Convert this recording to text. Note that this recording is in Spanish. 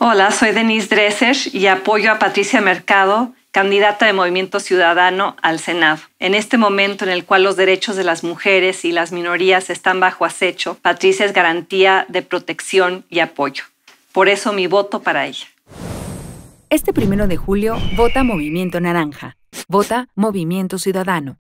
Hola, soy Denise Dresser y apoyo a Patricia Mercado, candidata de Movimiento Ciudadano al Senado. En este momento en el cual los derechos de las mujeres y las minorías están bajo acecho, Patricia es garantía de protección y apoyo. Por eso mi voto para ella. Este primero de julio, vota Movimiento Naranja. Vota Movimiento Ciudadano.